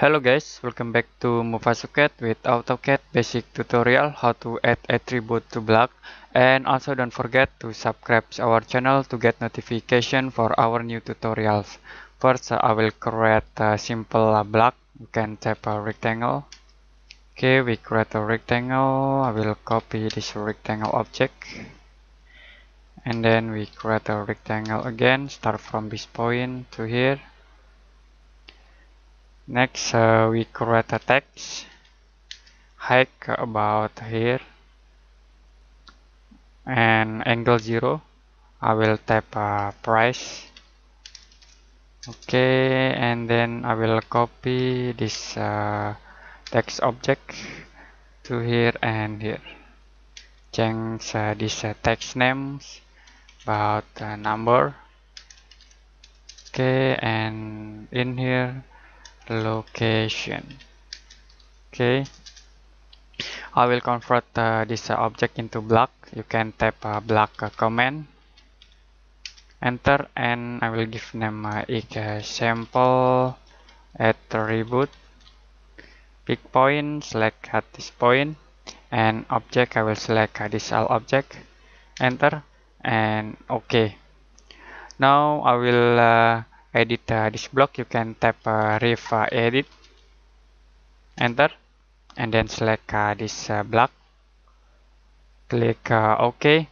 Hello guys, welcome back to Mufasuket with AutoCAD basic tutorial how to add attribute to block and also don't forget to subscribe to our channel to get notification for our new tutorials. First uh, I will create a simple uh, block, you can type a rectangle. Okay, we create a rectangle, I will copy this rectangle object. And then we create a rectangle again, start from this point to here next uh, we create a text height about here and angle 0 I will type uh, price okay and then I will copy this uh, text object to here and here change uh, this uh, text names about uh, number okay and in here location okay I will convert uh, this uh, object into block you can tap uh, block uh, command enter and I will give name uh, uh, sample attribute pick point select at this point and object I will select uh, this all object enter and okay now I will edit this uh, block, you can tap uh, ref uh, edit, enter, and then select this block. Click OK.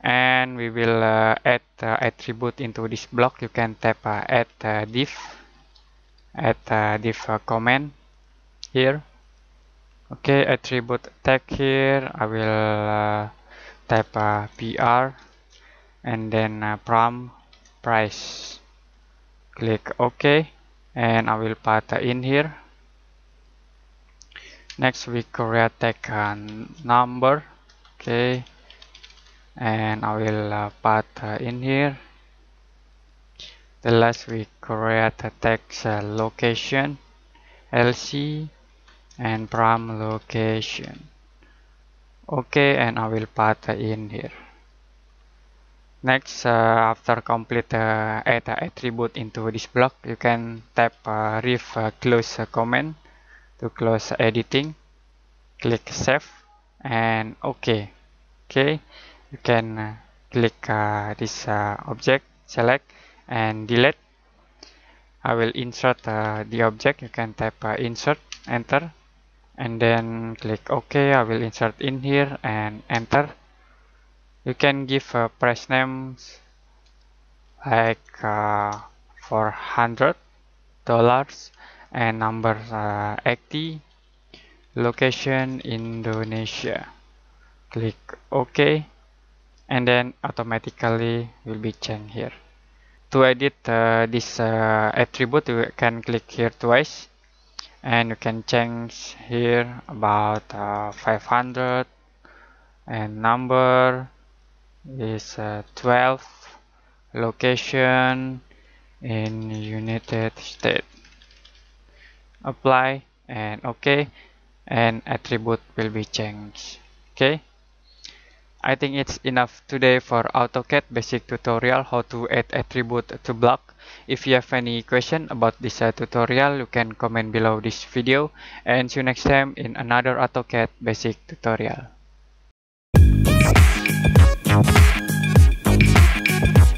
And we will add attribute into this block. You can tap add div, add div command here. Okay, attribute tag here. I will type uh, PR and then uh, prom price click ok and I will put in here next we create a number okay and I will uh, put in here the last we create a text uh, location LC and prime location okay and I will put in here Next, uh, after complete uh, add uh, attribute into this block, you can tap uh, ref uh, close uh, command to close editing. Click save and OK. Okay, you can uh, click uh, this uh, object, select and delete. I will insert uh, the object. You can tap uh, insert, enter, and then click OK. I will insert in here and enter. you can give a price name like uh, 400 dollars and number uh, 80 location Indonesia click OK and then automatically will be changed here to edit uh, this uh, attribute you can click here twice and you can change here about uh, 500 and number is uh, 12th location in United States apply and okay and attribute will be changed okay I think it's enough today for AutoCAD basic tutorial how to add attribute to block if you have any question about this uh, tutorial you can comment below this video and see you next time in another AutoCAD basic tutorial Bye.